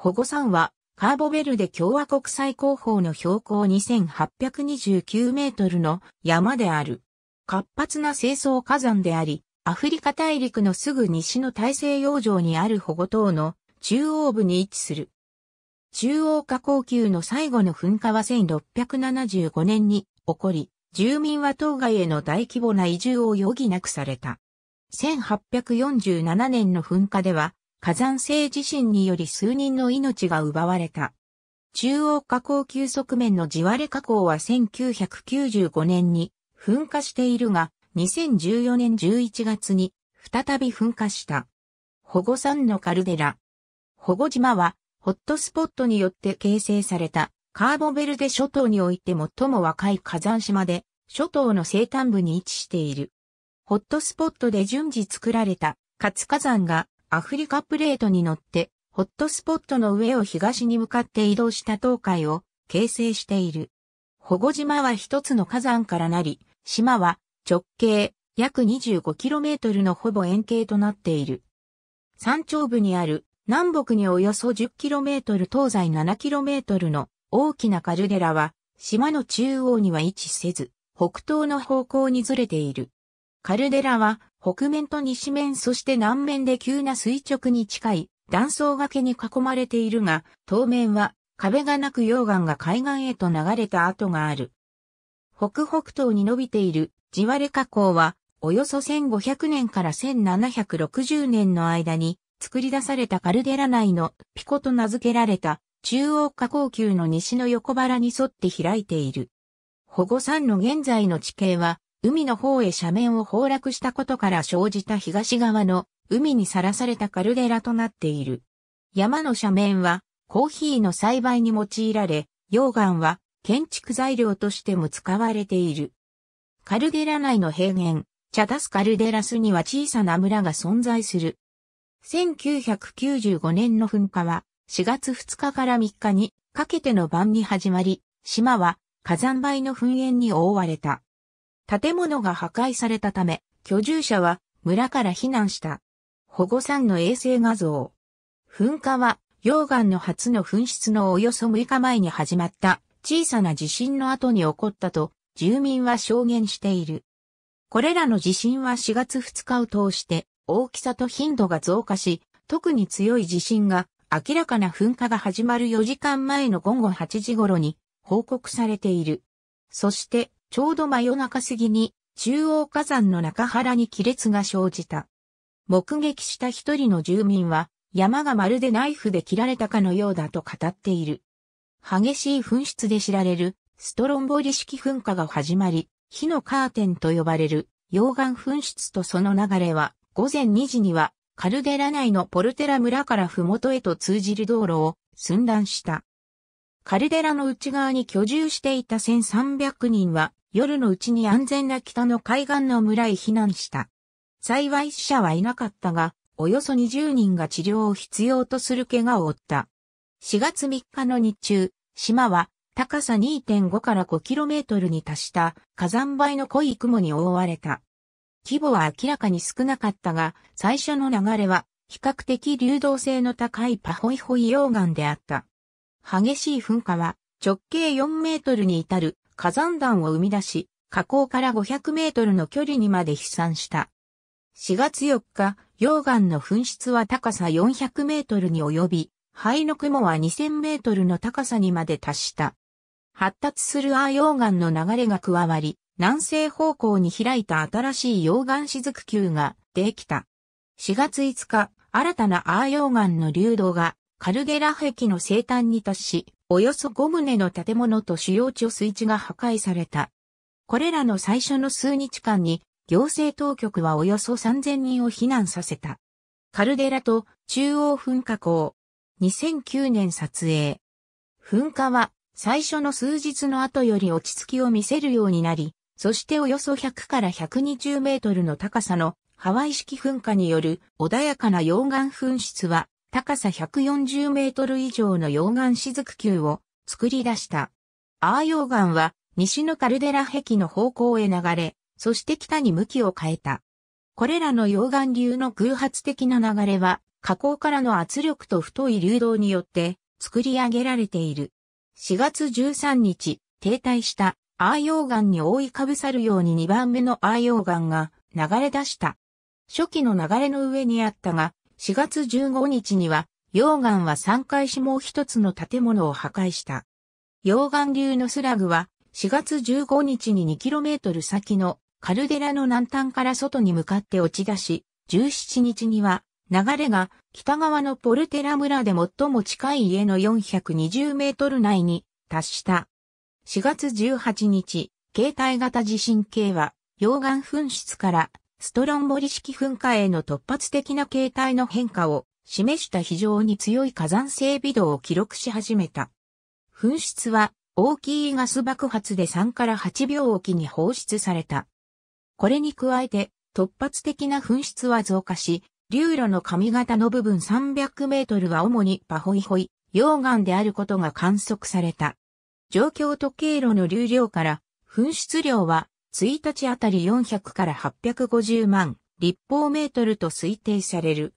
保護山は、カーボベルデ共和国最高峰の標高2829メートルの山である。活発な清掃火山であり、アフリカ大陸のすぐ西の大西洋上にある保護島の中央部に位置する。中央火口級の最後の噴火は1675年に起こり、住民は島外への大規模な移住を余儀なくされた。1847年の噴火では、火山性地震により数人の命が奪われた。中央火口急側面の地割れ火口は1995年に噴火しているが、2014年11月に再び噴火した。保護山のカルデラ。保護島はホットスポットによって形成されたカーボベルデ諸島において最も若い火山島で、諸島の西端部に位置している。ホットスポットで順次作られた活火山がアフリカプレートに乗って、ホットスポットの上を東に向かって移動した東海を形成している。保護島は一つの火山からなり、島は直径約 25km のほぼ円形となっている。山頂部にある南北におよそ 10km 東西 7km の大きなカルデラは島の中央には位置せず、北東の方向にずれている。カルデラは北面と西面そして南面で急な垂直に近い断層崖に囲まれているが、当面は壁がなく溶岩が海岸へと流れた跡がある。北北東に伸びている地割れ河口は、およそ1500年から1760年の間に作り出されたカルデラ内のピコと名付けられた中央河口級の西の横腹に沿って開いている。保護山の現在の地形は海の方へ斜面を崩落したことから生じた東側の海にさらされたカルデラとなっている。山の斜面はコーヒーの栽培に用いられ、溶岩は建築材料としても使われている。カルデラ内の平原、チャタスカルデラスには小さな村が存在する。1995年の噴火は4月2日から3日にかけての晩に始まり、島は火山灰の噴煙に覆われた。建物が破壊されたため、居住者は村から避難した。保護山の衛星画像。噴火は、溶岩の初の噴出のおよそ6日前に始まった小さな地震の後に起こったと住民は証言している。これらの地震は4月2日を通して大きさと頻度が増加し、特に強い地震が明らかな噴火が始まる4時間前の午後8時頃に報告されている。そしてちょうど真夜中過ぎに、中央火山の中原に亀裂が生じた。目撃した一人の住民は、山がまるでナイフで切られたかのようだと語っている。激しい噴出で知られる、ストロンボリ式噴火が始まり、火のカーテンと呼ばれる、溶岩噴出とその流れは、午前2時には、カルデラ内のポルテラ村から麓へと通じる道路を寸断した。カルデラの内側に居住していた1300人は、夜のうちに安全な北の海岸の村へ避難した。幸い死者はいなかったが、およそ20人が治療を必要とする怪我を負った。4月3日の日中、島は高さ2.5から 5km に達した火山灰の濃い雲に覆われた。規模は明らかに少なかったが、最初の流れは比較的流動性の高いパホイホイ溶岩であった。激しい噴火は直径4メートルに至る火山弾を生み出し、火口から500メートルの距離にまで飛散した。4月4日、溶岩の噴出は高さ400メートルに及び、灰の雲は2000メートルの高さにまで達した。発達するアー溶岩の流れが加わり、南西方向に開いた新しい溶岩雫球ができた。4月5日、新たなアー溶岩の流動がカルゲラ壁の生誕に達し、およそ5棟の建物と主要貯水池が破壊された。これらの最初の数日間に、行政当局はおよそ3000人を避難させた。カルデラと中央噴火口。2009年撮影。噴火は最初の数日の後より落ち着きを見せるようになり、そしておよそ100から120メートルの高さのハワイ式噴火による穏やかな溶岩噴出は高さ140メートル以上の溶岩雫球を作り出した。アー溶岩は西のカルデラ壁の方向へ流れ、そして北に向きを変えた。これらの溶岩流の偶発的な流れは、火口からの圧力と太い流動によって作り上げられている。4月13日、停滞したアー溶岩に覆いかぶさるように2番目のアー溶岩が流れ出した。初期の流れの上にあったが、4月15日には、溶岩は3回しもう一つの建物を破壊した。溶岩流のスラグは、4月15日に 2km 先のカルデラの南端から外に向かって落ち出し、17日には、流れが北側のポルテラ村で最も近い家の420メートル内に達した。4月18日、携帯型地震計は溶岩噴出からストロンボリ式噴火への突発的な形態の変化を示した非常に強い火山性微動を記録し始めた。噴出は大きいガス爆発で3から8秒おきに放出された。これに加えて突発的な噴出は増加し、流路の髪型の部分300メートルは主にパホイホイ、溶岩であることが観測された。状況時経路の流量から噴出量は1日あたり400から850万立方メートルと推定される。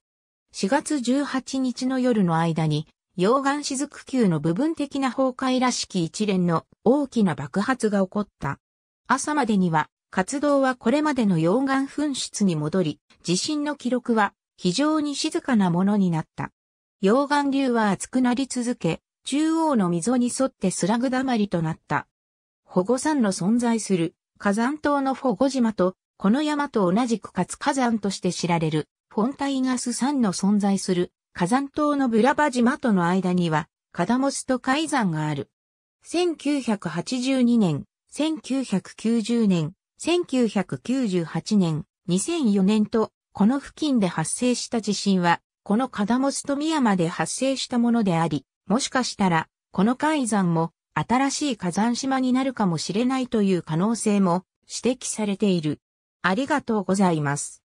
4月18日の夜の間に、溶岩雫球の部分的な崩壊らしき一連の大きな爆発が起こった。朝までには、活動はこれまでの溶岩噴出に戻り、地震の記録は非常に静かなものになった。溶岩流は熱くなり続け、中央の溝に沿ってスラグだまりとなった。保護山の存在する火山島のフォゴ島と、この山と同じく活火山として知られる、フォンタイガス山の存在する、火山島のブラバ島との間には、カダモスト海山がある。1982年、1990年、1998年、2004年と、この付近で発生した地震は、このカダモスト宮まで発生したものであり、もしかしたら、この海山も新しい火山島になるかもしれないという可能性も指摘されている。ありがとうございます。